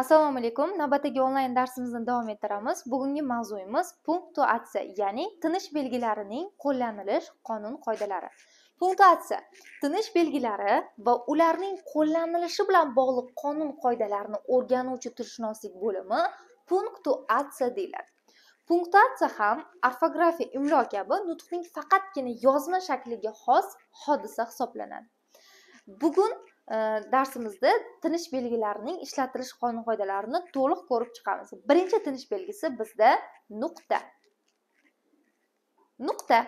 assalomu alaykum navbatdagi onlayn darsimizni davom ettiramiz bugungi mavzuyimiz punktuatsiya ya'ni tinish belgilarining qo'llanilish qonun qoidalari punktuatsiya tinish belgilari va ularning qo'llanilishi bilan bog'liq qonun qoidalarini o'rganuvchi tilshunoslik bo'limi punktuatsiya deyiladi punktuatsiya ham orfografiya imlo kabi nutqning faqatgina yozma shakliga xos hodisa hisoblanadi bugun darsimizda tinish belgilarining ishlatilish qonun qoidalarini to'liq ko'rib chiqamiz birinchi tinish belgisi bizda nuqta nuqta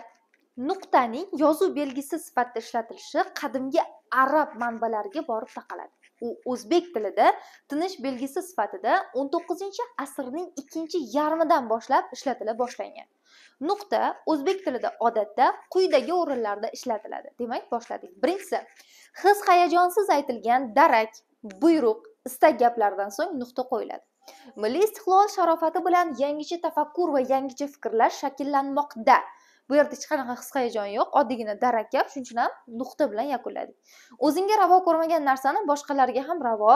nuqtaning yozuv belgisi sifatida ishlatilishi qadimgi arab manbalariga borib taqaladi u o'zbek tilida tinish belgisi sifatida 19 asrning ikkinchi yarmidan boshlab ishlatila boshlangan nuqta o'zbek tilida odatda quyidagi o'rinlarda ishlatiladi demak boshladik birinchisi his hayajonsiz aytilgan darak buyruq istak gaplardan so'ng nuqta qo'yiladi milliy istiqlol sharofati bilan yangicha tafakkur va yangicha fikrlar shakllanmoqda bu yerda hech qanaqa his hayajon yo'q oddiygina darak gap shuning uchun ham nuqta bilan yakunladik o'zingga ravo ko'rmagan narsani boshqalarga ham ravo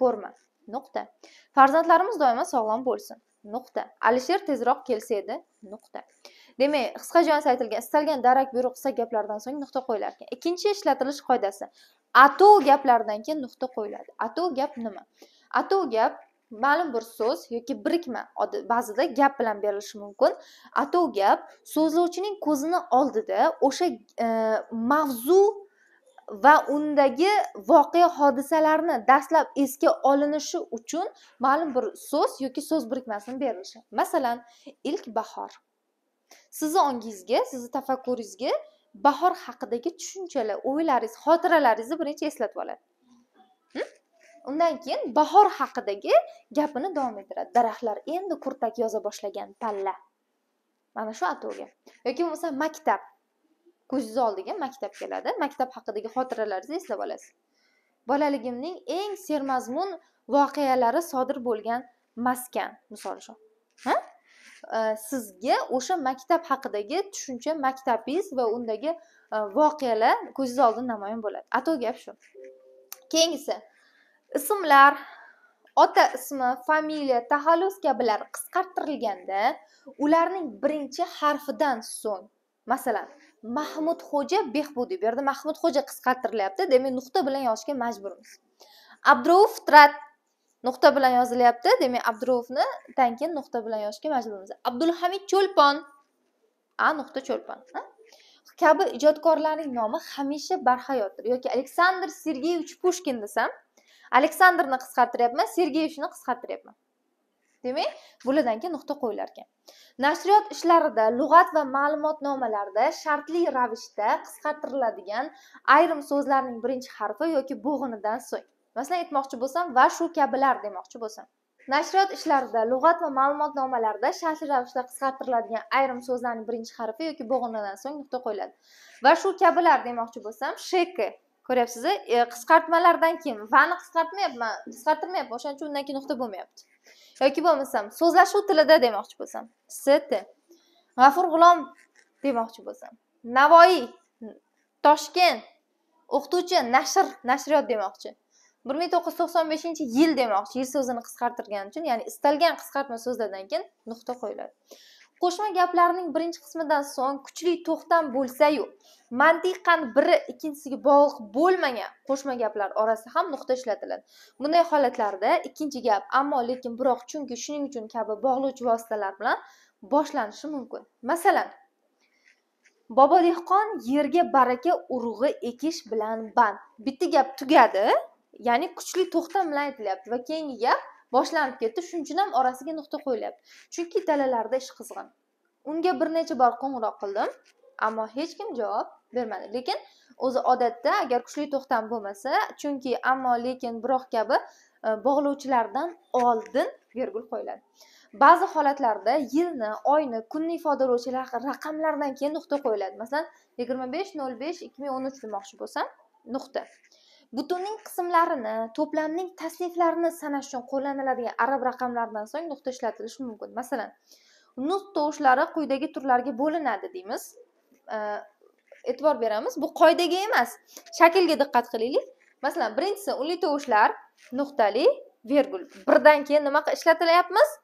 ko'rma nuqta farzandlarimiz doimo sog'lom bo'lsin nuqta alisher tezroq kelsa edi nuqta demak qisqa joyinsi aytilgan istalgan darak buyruq qisqa gaplardan so'ng nuqta qo'yilar ekan ikkinchi ishlatilish qoidasi atu gaplardan keyin nuqta qo'yiladi atu gap nima atu gap ma'lum bir so'z yoki birikma ba'zida gap bilan berilishi mumkin atov gap so'zlovchining ko'zini oldida o'sha e, mavzu va undagi voqea hodisalarni dastlab esga olinishi uchun ma'lum bir so'z yoki so'z birikmasini berilishi masalan ilk bahor sizni ongingizga sizni tafakkuringizga bahor haqidagi tushunchalar o'ylaringiz xotiralaringizni birinchi eslatib oladi undan keyin bahor haqidagi gapini davom ettiradi daraxtlar endi kurtak yoza boshlagan palla mana shu atovga yoki bo'lmasam maktab ko'zingiz oldiga maktab keladi maktab haqidagi xotiralaringizni eslab olasiz bolaligimning eng sermazmun voqealari sodir bo'lgan maskan misol uchun ha sizga o'sha maktab haqidagi tushuncha maktabingiz va undagi e, voqealar ko'zingiz oldida namoyon bo'ladi atov gap shu keyingisi Ismlar ota ismi, familiya, taxallus kabilar qisqartirilganda ularning birinchi harfidan so'ng, masalan, Mahmudxo'ja Behbudiy bu yerda Mahmudxo'ja qisqartirilyapti, demak nuqta bilan yozishga majburmiz. Abdurov Fitrat nuqta bilan yozilyapti, demak Abdurovni keyin nuqta bilan yozishga majburmiz. Abdulhamid Cho'lpon A nuqta Cho'lpon. kabi ijodkorlarning nomi hamisha barhayotdir yoki Aleksandr Sergeyevich Pushkin desam aleksandrni qisqartiryapman sergeyevichni qisqartiryapman demak bulardan keyin nuqta qo'yilar ekan nashriyot ishlarida lug'at va ma'lumotnomalarda shartli ravishda qisqartiriladigan ayrim so'zlarning birinchi harfi yoki bo'g'inidan so'ng masalan aytmoqchi bo'lsam va shu kabilar demoqchi bo'lsam nashriyot ishlarida lug'at va ma'lumotnomalarda shartli ravishda qisqartiriladigan ayrim so'zlarning birinchi harfi yoki bo'g'inidan so'ng nuqta qo'yiladi va shu kabilar demoqchi bo'lsam sheki ko'ryapsiz e, qisqartmalardan keyin vani qisqartmayapman qisqartirmayapman o'shaning uchun undan keyin nuqta bo'lmayapti yoki bo'lmasam so'zlashuv tilida demoqchi bo'lsam st g'afur g'ulom demoqchi bo'lsam navoiy toshkent o'qituvchi nashr nashriyot demoqchi bir ming to'qqiz yuz to'qson beshinchi yil demoqchi yil so'zini qisqartirgani uchun ya'ni istalgan qisqartma so'zlardan keyin nuqta qo'yiladi qo'shma gaplarning birinchi qismidan so'ng kuchli to'xtam bo'lsayu mantiqan biri ikkinchisiga bog'liq bo'lmagan qo'shma gaplar orasida ham nuqta ishlatiladi bunday holatlarda ikkinchi gap ammo lekin biroq chunki shuning uchun kabi bog'lovchi vositalar bilan boshlanishi mumkin masalan bobo dehqon yerga baraka urug'i ekish bilan band bitta gap tugadi ya'ni kuchli to'xtam bilan aytilyapti va keyingi gap boshlanib ketdi shuning uchun ham orasiga nuqta qo'yilyapti chunki dalalarda ish qizg'in unga bir necha bor qo'ng'iroq qildim ammo hech kim javob bermadi lekin o'zi odatda agar kuchli to'xtam bo'lmasa chunki ammo lekin biroq kabi e, bog'lovchilardan oldin vergul qo'yiladi ba'zi holatlarda yilni oyni kunni ifodalovchi raqamlardan keyin nuqta qo'yiladi masalan yigirma besh nol besh ikki ming o'n uch demoqchi bo'lsam nuqta butunning qismlarini to'plamning tasniflarini sanash uchun qo'llaniladigan arab raqamlaridan so'ng nuqta ishlatilishi mumkin masalan nutq tovushlari quyidagi turlarga bo'linadi deymiz e'tibor beramiz bu qoidaga emas shaklga diqqat qilaylik masalan birinchisi unli tovushlar nuqtali vergul birdan keyin nima ishlatilyapmiz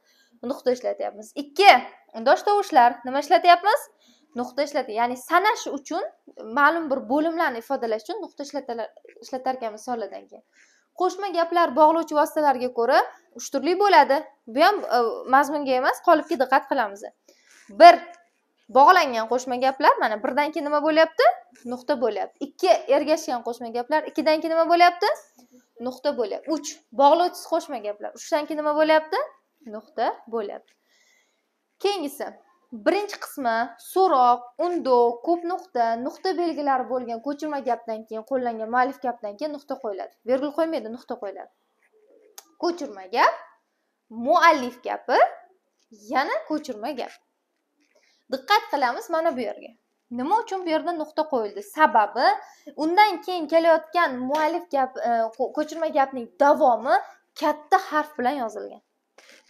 nuqta ishlatyapmiz ikki undosh tovushlar nima ishlatyapmiz nuqta ishlatadi ya'ni sanash uchun ma'lum bir bo'limlarni ifodalash uchun nuqta ishlatar ekan misollardan keyin qo'shma gaplar bog'lovchi vositalarga ko'ra uch turli bo'ladi bu ham e, mazmunga emas qolipga diqqat qilamiz bir bog'langan qo'shma gaplar mana birdan keyin nima bo'lyapti nuqta bo'lyapti ikki ergashgan qo'shma gaplar ikkidan keyin nima bo'lyapti nuqta bo'lyapti uch bog'lovchisiz qo'shma gaplar uchdan keyin nima bo'lyapti nuqta bo'lyapti keyingisi birinchi qismi so'roq undov ko'p nuqta nuqta belgilari bo'lgan ko'chirma gapdan keyin qo'llangan muallif gapdan keyin nuqta qo'yiladi vergul qo'ymaydi nuqta qo'yiladi ko'chirma gap muallif gapi yana ko'chirma gap diqqat qilamiz mana bu yerga nima uchun bu yerda nuqta qo'yildi sababi undan keyin kelayotgan muallif gap e, ko'chirma gapning davomi katta harf bilan yozilgan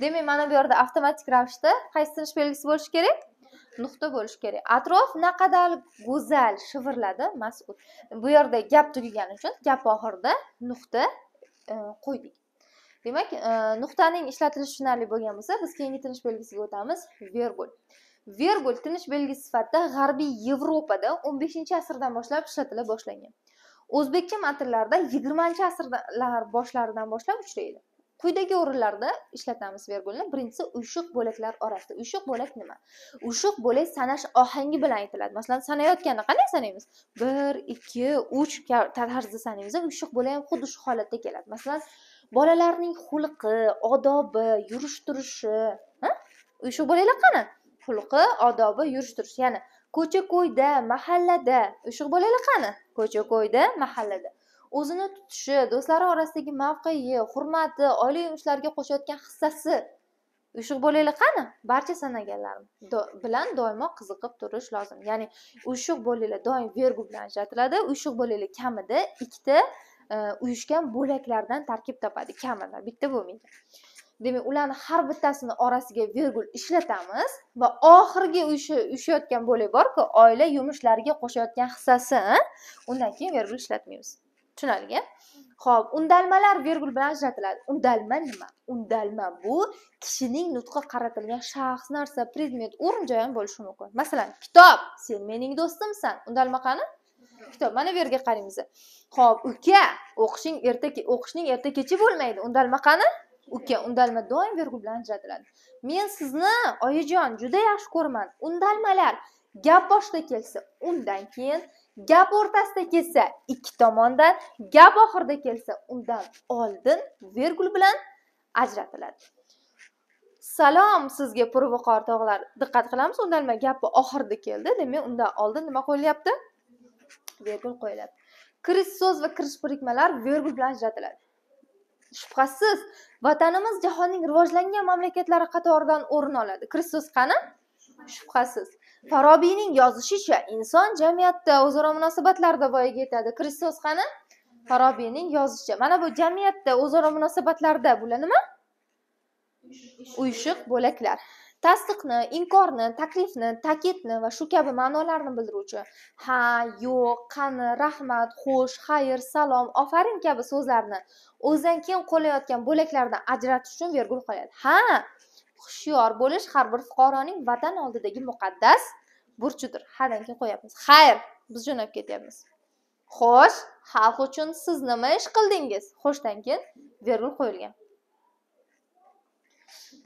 demak mana bu yerda avtomatik ravishda qaysi tinish belgisi bo'lishi kerak nuqta bo'lishi kerak atrof naqadar go'zal shivirladi mas'ud bu yerda gap tugagani uchun gap oxirida nuqta e, qo'ydik demak e, nuqtaning ishlatilishi tushunarli bo'lgan bo'lsa biz keyingi tinish belgisiga o'tamiz vergul vergul tinish belgisi sifatida g'arbiy yevropada o'n beshinchi asrdan boshlab ishlatila boshlangan o'zbekcha matnlarda yigirmanchi asrlar boshlaridan boshlab uchraydi quyidagi o'rinlarda ishlatamiz vergulni birinchisi uyshuq bo'laklar orasida uyshuq bo'lak nima uyshuq bo'lak sanash ohangi bilan aytiladi masalan sanayotganda qanday sanaymiz bir ikki uch tarzda sanaymiz uyshuq bo'lak ham xuddi shu holatda keladi masalan bolalarning xulqi odobi yurish turishi uyshuq bo'laklar qani xulqi odobi yurish turishi ya'ni ko'cha ko'yda mahallada uyshuq bo'laklar qani ko'cha ko'yda mahallada o'zini tutishi do'stlari orasidagi mavqei hurmati oila ishlarga qo'shayotgan hissasi ushuq bo'laylik qani barcha sanaganlarim Do bilan doimo qiziqib turish lozim ya'ni ushuq bo'laylik doim vergu bilan ajratiladi ushuq bo'laylik kamida ikkita e, uyushgan bo'laklardan tarkib topadi kamida bitta bo'lmaydi demak ularni har bittasini orasiga vergul ishlatamiz va oxirgi uyushayotgan bo'lak borku oila yumushlariga qo'shayotgan hissasi undan keyin vergul ishlatmaymiz tushunarlimi ho'p undalmalar vergul bilan ajratiladi undalma nima undalma bu kishining nutqi qaratilgan shaxs narsa predmet o'rin joyi ham bo'lishi mumkin masalan kitob sen mening do'stimsan undalma qani kitob mana bu yerga qaraymiz ho'p uka o'qishing erta o'qishning erta kechi bo'lmaydi undalma qani uka undalma doim vergul bilan ajratiladi men sizni oyijon juda yaxshi ko'raman undalmalar gap boshida kelsa undan keyin gap o'rtasida kelsa ikki tomondan gap oxirida kelsa undan oldin vergul bilan ajratiladi salom sizga purviqor tog'lar diqqat qilamiz undanma gapni oxirida keldi demak undan oldin nima qo'yilyapti vergul qo'yiladi kirish so'z va kirish birikmalar vergul bilan ajratiladi shubhasiz vatanimiz jahonning rivojlangan mamlakatlari qatoridan o'rin oladi kirish so'z qani shubhasiz farobiyning yozishicha inson jamiyatda o'zaro munosabatlarda voyaga yetadi kirish so'z qani farobiyning yozishicha mana bu jamiyatda o'zaro munosabatlarda bular nima uyushiq bo'laklar tasdiqni inkorni taklifni ta'kidni va shu kabi ma'nolarni bildiruvchi ha yo'q qani rahmat xo'sh xayr salom ofarin kabi so'zlarni o'zidan keyin qo'llayotgan bo'laklardan ajratish uchun vergul qo'yadi ha hushyor bo'lish har bir fuqaroning vatan oldidagi muqaddas burchidir hadan keyin qo'yapmiz xayr biz jo'nab ketyapmiz xo'sh xalq uchun siz nima ish qildingiz xo'shdan keyin vergul qo'yilgan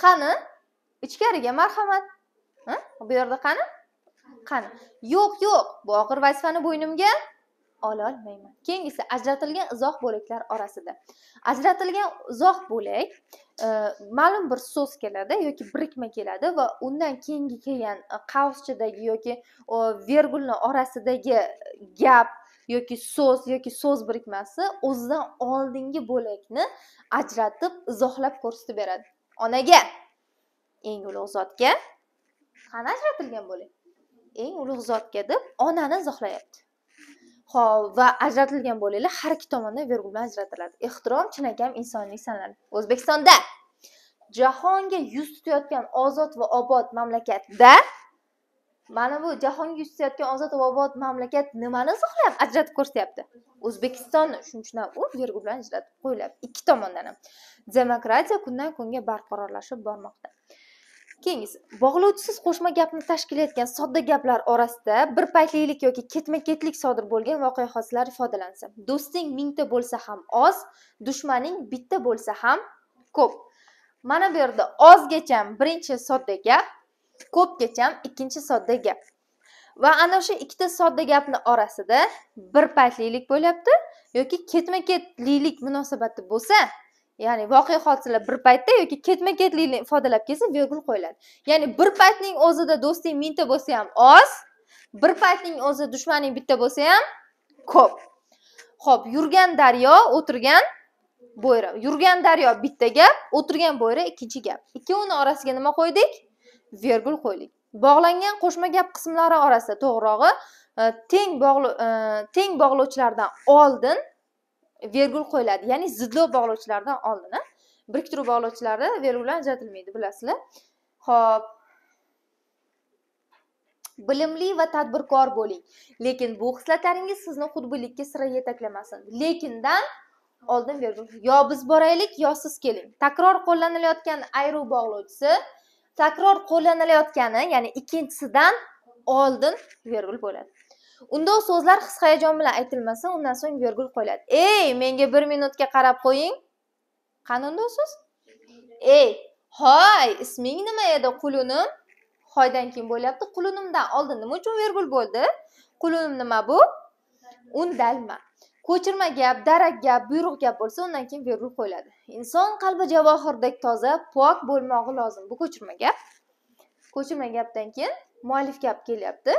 qani ichkariga marhamat bu yerda qani qani yo'q yo'q bu og'ir vazifani bo'ynimga ololmayman keyingisi ajratilgan izoh bo'laklar orasida ajratilgan izoh bo'lak Э, ma'lum bir so'z keladi yoki birikma keladi va undan keyingi kelgan e, qaus yoki vergulni orasidagi gap yoki so'z yoki so'z birikmasi o'zidan oldingi bo'lakni ajratib izohlab ko'rsatib beradi onaga eng ulug' zotga qani ajratilgan bo'lak eng ulug' zotga deb onani izohlayapti ho'p va ajratilgan bo'laylik har ikki tomondan vergul bilan ajratiladi ehtirom chinakam insonlik sanaladi o'zbekistonda jahonga yuz tutayotgan ozod va obod mamlakatda mana bu jahonga yuz tutayotgan ozod va obod mamlakat nimani izohlab ajratib ko'rsatyapti o'zbekistonni shuning uchun ham u vergul bilan ajratib qo'yiladi ikki tomondan ham demokratiya kundan kunga barqarorlashib bormoqda keyingisi bog'lovchisiz qo'shma gapni tashkil etgan sodda gaplar orasida bir paytlilik yoki ketma ketlik sodir bo'lgan voqea hodisalar ifodalansa do'sting mingta bo'lsa ham oz dushmaning bitta bo'lsa ham ko'p mana bu yerda ozgacham birinchi sodda gap ko'pgacham ikkinchi sodda gap va ana o'sha ikkita sodda gapni orasida bir paytlilik bo'lyapti yoki ketma ketlilik munosabati bo'lsa ya'ni voqea hodisalar bir paytda yoki ketma ketlikni ifodalab kelsa vergul qo'yiladi ya'ni bir paytning o'zida do'sting mingta bo'lsa ham oz bir paytning o'zida dushmaning bitta bo'lsa ham ko'p ho'p yurgan daryo o'tirgan bo'yra yurgan daryo bitta gap o'tirgan bo'yra ikkinchi gap ikkovini orasiga nima qo'ydik vergul qo'ydik bog'langan qo'shma gap qismlari orasida to'g'rirog'i e, e, teng bog'lovchilardan oldin vergul qo'yiladi ya'ni zidlov bog'lovchilardan oldin biriktiruv bog'lovchilari vergul bilan ajratilmaydi bilasizlar ho'p bilimli va tadbirkor bo'ling lekin bu xislatlaringiz sizni xudbinlikka sira yetaklamasin lekindan oldin vergul yo biz boraylik yo siz keling takror qo'llanilayotgan ayruv bog'lovchisi takror qo'llanilayotgani ya'ni ikkinchisidan oldin vergul bo'ladi unda so'zlar his hayajon bilan aytilmasa undan so'ng vergul qo'yiladi ey menga bir minutga qarab qo'ying qani unda so'z ey hoy isming nima edi qulunim hoydan keyin bo'lyapti qulunimdan oldin nima uchun vergul bo'ldi qulunim nima bu undalma ko'chirma gap darak gap buyruq gap bo'lsa undan keyin vergul qo'yiladi inson qalbi javohirdek toza pok bo'lmog'i lozim bu ko'chirma gap ko'chirma gapdan keyin muallif gap kelyapti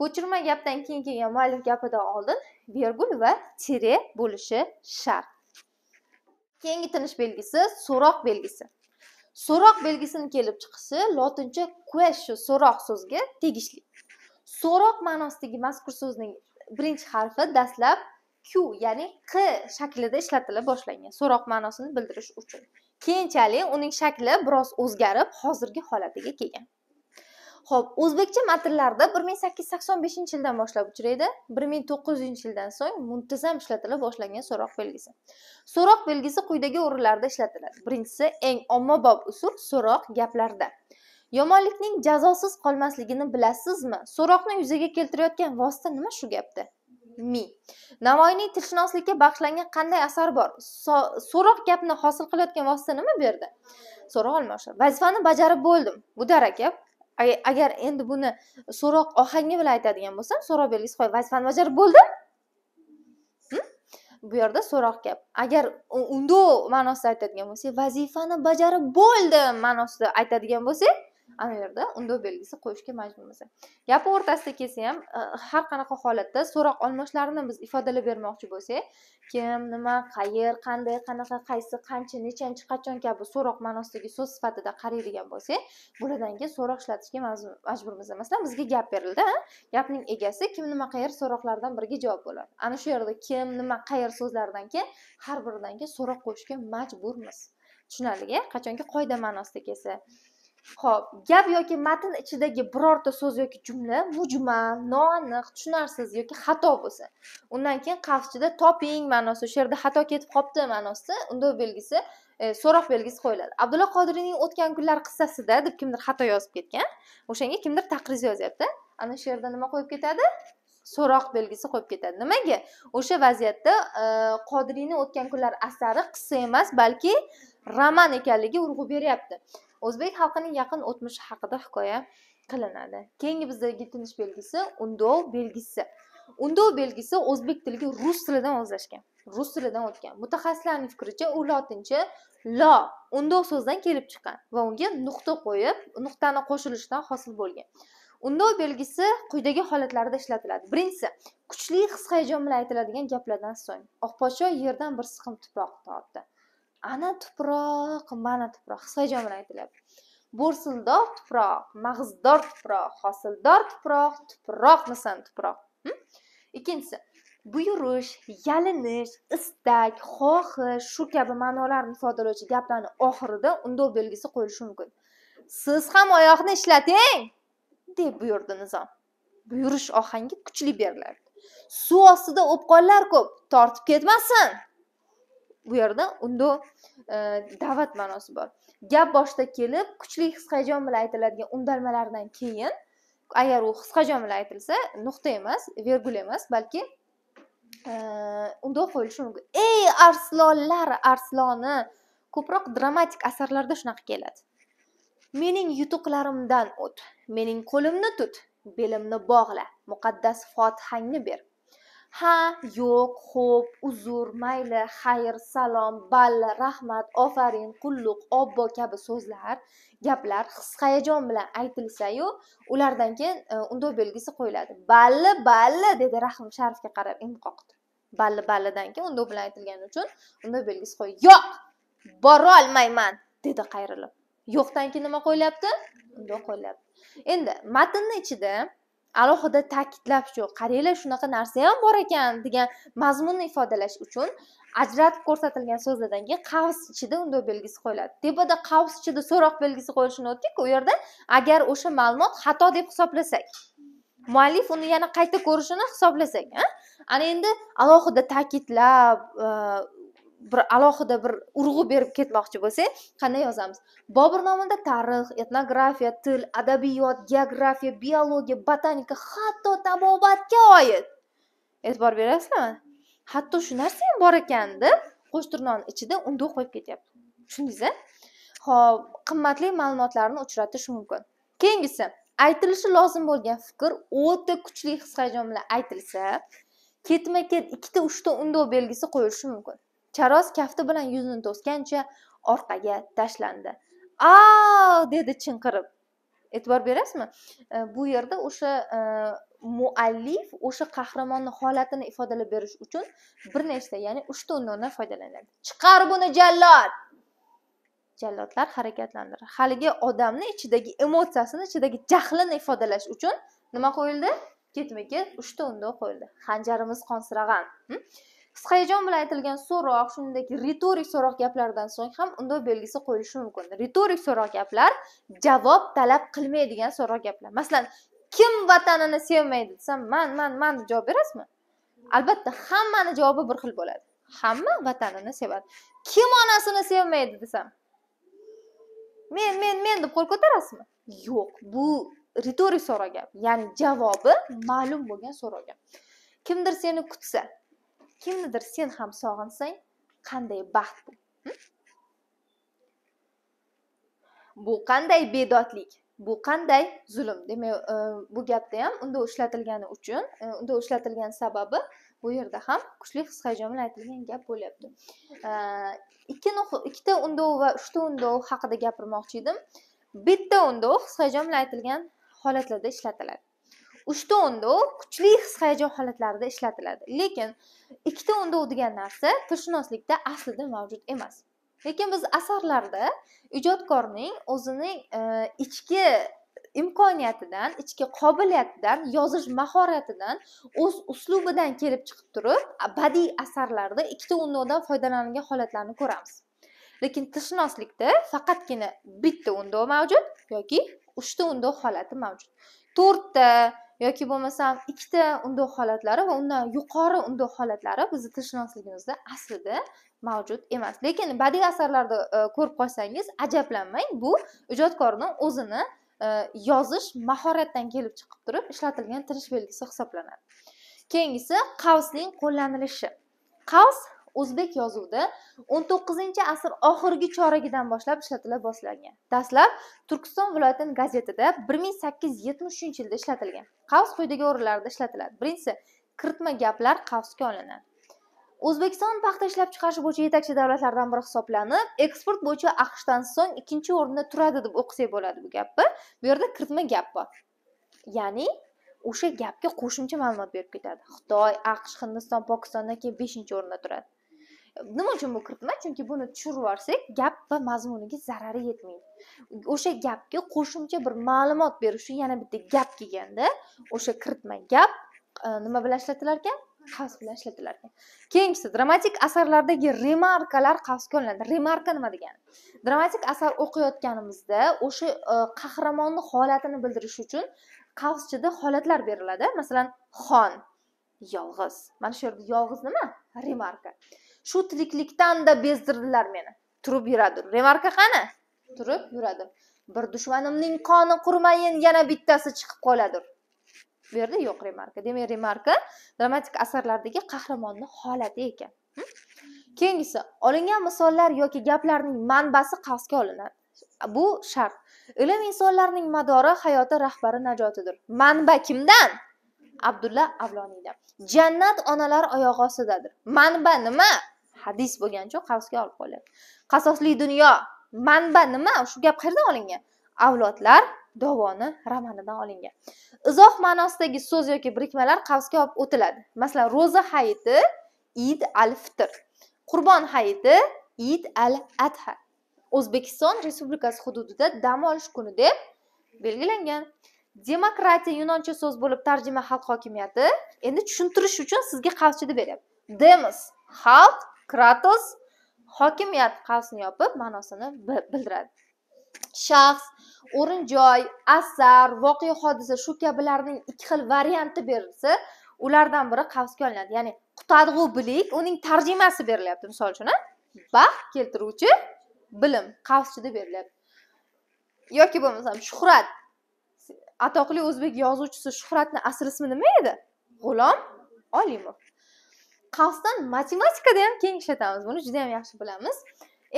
ko'chirma gapdan keyin kelgan muallif gapidan oldin vergul va tire bo'lishi shart keyingi tinish belgisi so'roq belgisi so'roq belgisini kelib chiqishi lotincha question so'roq so'ziga tegishli so'roq ma'nosidagi mazkur so'zning birinchi harfi dastlab q ya'ni q shaklida ishlatila boshlangan so'roq ma'nosini bildirish uchun keyinchalik uning shakli biroz o'zgarib hozirgi holatiga kelgan ho'p o'zbekcha matnlarda bir ming sakkiz yuz sakson beshinchi yildan boshlab uchraydi bir ming to'qqiz yuzinchi yildan so'ng muntazam ishlatila boshlangan so'roq belgisi so'roq belgisi quyidagi o'rinlarda ishlatiladi birinchisi eng ommabop usul so'roq gaplarda yomonlikning jazosiz qolmasligini bilasizmi so'roqni yuzaga keltirayotgan vosita nima shu gapda mi navoiyning tilshunoslikka bag'ishlangan qanday asar bor so'roq gapni hosil qilayotgan vosita nima berdi so'roq olmoshi vazifani bajarib bo'ldim bu darak agar endi buni so'roq ohangi bilan aytadigan bo'lsam so'roq belgisi qo'yib vazifani bajarib bo'ldi hm? bu yerda so'roq gap agar undo ma'nosida aytadigan bo'lsak vazifani bajarib bo'ldim ma'nosida aytadigan bo'lsak ana yerda undov belgisi qo'yishga majburmiz gap o'rtasida kelsa ham e, har qanaqa holatda so'roq olmoshlarini biz ifodalab bermoqchi bo'lsak kim nima qayer qanday qanaqa qaysi qancha nechanchi qachon kabi so'roq ma'nosidagi so'z sifatida qaraydigan bo'lsak bulardan keyin so'roq ishlatishga majburmiz masalan bizga gap berildi gapning egasi kim nima qayer so'roqlaridan biriga javob bo'ladi ana shu yerda kim nima qayer so'zlaridan keyin har biridan keyin so'roq qo'yishga majburmiz tushunarlia qachonki qoida ma'nosida kelsa ho'p gap yoki matn ichidagi birorta so'z yoki jumla mujmal noaniq tushunarsiz yoki xato bo'lsa undan keyin ichida toping ma'nosi o'sha yerda xato ketib qolibdi ma'nosida unda belgisi e, so'roq belgisi qo'yiladi abdulla qodiriyning o'tgan kunlar qissasida deb kimdir xato yozib ketgan o'shanga kimdir taqriz yozyapti ana shu yerda nima qo'yib ketadi so'roq belgisi qo'yib ketadi nimaga o'sha vaziyatda e, qodiriyni o'tgan kunlar asari qissa emas balki roman ekanligi urg'u beryapti o'zbek xalqining yaqin o'tmishi haqida hikoya qilinadi keyingi bizdagi tinish belgisi undov belgisi undov belgisi o'zbek tiliga rus tilidan o'zlashgan rus tilidan o'tgan mutaxassislarning fikricha u lotincha lo undov so'zidan kelib chiqqan va unga nuqta qo'yib nuqtani qo'shilishidan hosil bo'lgan undov belgisi quyidagi holatlarda ishlatiladi birinchisi kuchli his hayajon bilan aytiladigan gaplardan so'ng oq podsho yerdan bir siqim tuproq topdi ana tuproq mana tuproq hisoyjon bilan aytilyapti bo'rsildor tuproq mag'zdor tuproq hosildor tuproq tuproqmisan tuproq hm? ikkinchisi buyurish yalinish istak xohish shu kabi ma'nolarni ifodalovchi gaplarni oxirida undov belgisi qo'yilishi mumkin siz ham oyoqni ishlating deb buyurdi nizom buyurish ohangi kuchli beriladi suv ostida o'pqonlar ko'p tortib ketmasin bu yerda undo e, da'vat ma'nosi bor gap boshida kelib kuchli his hayajon bilan aytiladigan undalmalardan keyin agar u his hayajon bilan aytilsa nuqta emas vergul emas balki e, undoq qo'yilishi mumkin ey arslonlar arsloni ko'proq dramatik asarlarda shunaqa keladi mening yutuqlarimdan o't mening qo'limni tut belimni bog'la muqaddas fotihangni ber ha yo'q xo'p uzr mayli xayr salom balli rahmat ofarin qulluq obbo kabi so'zlar gaplar his hayajon bilan aytilsayu ulardan keyin e, undoq belgisi qo'yiladi balli balli dedi rahim sharifga qarab imqoqdi balli ballidan keyin undoq bilan aytilgani uchun undoq belgisi qo'y yo'q borolmayman dedi qayrilib yo'qdan keyin nima qo'yilyapti undoq qo'yilyapti endi matnni ichida alohida ta'kidlab shu qaranglar shunaqa narsa ham bor ekan degan mazmunni ifodalash uchun ajratib ko'rsatilgan so'zlardan keyin qavs ichida undov belgisi qo'yiladi tepada qavs ichida so'roq belgisi qo'yilishini o'tdikku u yerda agar o'sha ma'lumot xato deb hisoblasak muallif uni yana qayta ko'rishini hisoblasak ana endi alohida ta'kidlab bir alohida bir urg'u berib ketmoqchi bo'lsak qanday yozamiz bobur nomida tarix etnografiya til adabiyot geografiya biologiya botanika hatto tabobatga oid e'tibor berasizlarmi hatto shu narsa ham bor ekan deb qo'shtirnoqni ichida undoq qo'yib ketyapti tushundingiz ho'p qimmatli ma'lumotlarni uchratish mumkin keyingisi aytilishi lozim bo'lgan fikr o'ta kuchli his hayajon bilan aytilsa ketma ket ikkita uchta undov belgisi qo'yilishi mumkin charoz kafti bilan yuzini to'sgancha orqaga tashlandi a dedi chinqirib e'tibor berasizmi bu yerda o'sha muallif o'sha qahramonni holatini ifodalab berish uchun bir nechta ya'ni uchta undan foydalanadi chiqar buni jallod jallodlar harakatlandirdi haligi odamni ichidagi emotsiyasini ichidagi jahlini ifodalash uchun nima qo'yildi ketma ket uchta undov qo'yildi xanjarimiz qonsirag'an qisqa hayajon bilan aytilgan so'roq shuningdek ritorik so'roq gaplardan so'ng ham undov belgisi qo'yilishi mumkin ritorik so'roq gaplar javob talab qilmaydigan so'roq gaplar masalan kim vatanini sevmaydi desam man man man deb javob berasizmi albatta hammani javobi bir xil bo'ladi hamma vatanini sevadi kim onasini sevmaydi desam men men men deb qo'l ko'tarasizmi yo'q bu ritorik so'roq gap ya'ni javobi ma'lum bo'lgan so'roq gap kimdir seni kutsa kimnidir sen ham sog'insang qanday baxt bu bu qanday bedodlik bu qanday zulm demak e, bu gapda ham unda ishlatilgani uchun e, unda ishlatilgan sababi bu yerda ham kuchli his hayajon bilan aytilgan gap bo'lyapti e, ikki ikkita undov va uchta undov haqida gapirmoqchi edim bitta undov his hayajon bilan aytilgan holatlarda ishlatiladi uchta undov kuchli his hayajon holatlarida ishlatiladi lekin ikkita undov degan narsa tilshunoslikda aslida mavjud emas lekin biz asarlarda ijodkorning o'zining e, ichki imkoniyatidan ichki qobiliyatidan yozish mahoratidan o'z uslubidan kelib chiqib turib badiiy asarlarda ikkita undovdan foydalanilgan holatlarni ko'ramiz lekin tilshunoslikda faqatgina bitta undov mavjud yoki uchta undov holati mavjud to'rtta yoki bo'lmasam ikkita undov holatlari va undan yuqori undov holatlari bizni tilshunosligimizda aslida mavjud emas lekin badiiy asarlarda e, ko'rib qolsangiz ajablanmang bu ijodkorni o'zini e, yozish mahoratdan kelib chiqib turib ishlatilgan tinish belgisi hisoblanadi keyingisi qavsning qo'llanilishi qavs o'zbek yozuvida 19 asr oxirgi choragidan boshlab ishlatila boshlangan dastlab turkiston viloyatini gazetida 1873 yilda ishlatilgan qavs quyidagi o'rinlarda ishlatiladi birinchisi kiritma gaplar qavsga olinadi o'zbekiston paxta ishlab chiqarish bo'yicha yetakchi davlatlardan biri hisoblanib eksport bo'yicha aqshdan so'ng ikkinchi o'rinda turadi deb o'qisak bo'ladi bu gapni bu yerda kiritma gap bor ya'ni o'sha gapga qo'shimcha ma'lumot berib ketadi xitoy aqsh hindiston pokistondan keyin beshinchi o'rinda turadi nima uchun bu kiritma chunki buni tushirib yuborsak gap va mazmuniga zarari yetmaydi o'sha gapga qo'shimcha bir ma'lumot berish uchun yana bitta gap kelganda o'sha kiritma gap e, nima bilan ishlatilar ekan qavs bilan ishlatilar ekan keyingisi dramatik asarlardagi remarkalar qavsga olinadi remarka nima degani dramatik asar o'qiyotganimizda o'sha e, qahramonni holatini bildirish uchun qavschida holatlar beriladi masalan xon yolg'iz mana shu yerda yolg'iz nima remarka shu tiriklikdan da bezdirdilar meni turib yuradi remarka qani turib yuradi bir dushmanimning qoni qurmayin yana bittasi chiqib qoladir bu yerda yo'q remarka demak remarka dramatik asarlardagi qahramonni holati ekan keyingisi olingan misollar yoki gaplarning manbasi qasga olinadi bu shart ilm insonlarning madori hayoti rahbari najotidir manba kimdan abdulla avloniydan jannat onalar oyog'i ostidadir manba nima hadis bo'lgani uchun qavsga olib qo'yiladi qasosli dunyo manba nima shu gap qayerdan olingan avlodlar dovoni romanidan olingan izoh ma'nosidagi so'z yoki birikmalar qavsga olib o'tiladi masalan ro'za hayiti id al fitr qurbon hayiti id al adha o'zbekiston respublikasi hududida dam olish kuni deb belgilangan demokratiya yunoncha so'z bo'lib tarjima xalq hokimiyati endi tushuntirish uchun sizga qavschida beryapti demos xalq kratos hokimiyat qavsini yopib ma'nosini bildiradi shaxs o'rin joy asar voqea hodisa shu kabilarning ikki xil varianti berilsa ulardan biri qavsga olinadi ya'ni qutadg'u bilik uning tarjimasi berilyapti misol uchun baxt keltiruvchi bilim qavschida berilyapti yoki bo'lmasam shuhrat atoqli o'zbek yozuvchisi shuhratni asl ismi nima edi g'ulom olimov qavsdan matematikada ham keng ishlatamiz buni juda ham yaxshi bilamiz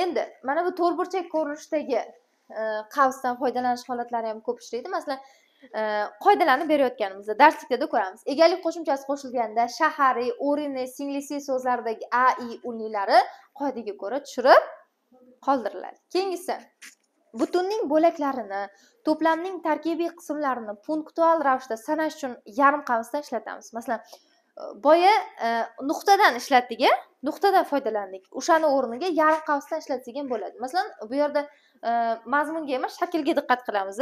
endi mana bu to'rtburchak ko'rinishdagi e, qavsdan foydalanish holatlari ham ko'p ishlaydi masalan e, qoidalarni berayotganimizda darsliklarda ko'ramiz egalik qo'shimchasi qo'shilganda shahari o'rinli singlisi so'zlaridagi a i unlilari qoidaga ko'ra tushirib qoldiriladi keyingisi butunning bo'laklarini to'plamning tarkibiy qismlarini punktual ravishda sanash uchun yarim qavsdan ishlatamiz masalan boya e, nuqtadan ishlatdik a e? nuqtadan foydalandik o'shani o'rniga yarim qavsdan ishlatsak ham bo'ladi masalan bu yerda e, mazmunga emas shaklga diqqat qilamiz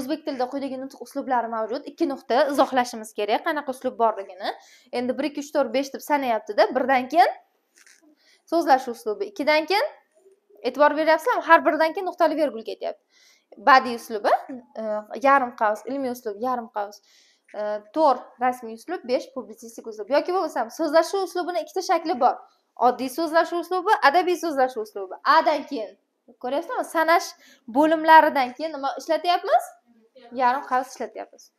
o'zbek tilida quyidagi nutq uslublari mavjud ikki nuqta izohlashimiz kerak qanaqa uslub borligini endi bir ikki uch to'rt besh deb sanayaptida birdan keyin so'zlash uslubi ikkidan keyin e'tibor beryapsizlarmi har biridan keyin nuqtali vergul ketyapti badiiy uslubi yarim qavs ilmiy uslub yarim qavs to'rt rasmiy uslub besh publitsistik uslub yoki bo'lmasam so'zlashuv uslubini ikkita shakli bor oddiy so'zlashuv uslubi adabiy so'zlashuv uslubi adan keyin ko'ryapsizlarmi sanash bo'limlaridan keyin nima ishlatyapmiz yarim qavs ishlatyapmiz